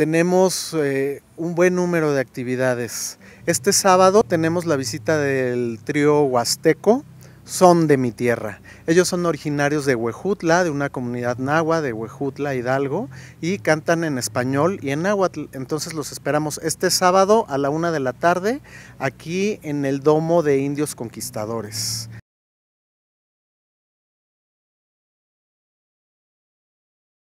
tenemos eh, un buen número de actividades. Este sábado tenemos la visita del trío huasteco Son de mi tierra. Ellos son originarios de Huejutla, de una comunidad náhuatl, de Huejutla, Hidalgo, y cantan en español y en náhuatl. Entonces los esperamos este sábado a la una de la tarde aquí en el Domo de Indios Conquistadores.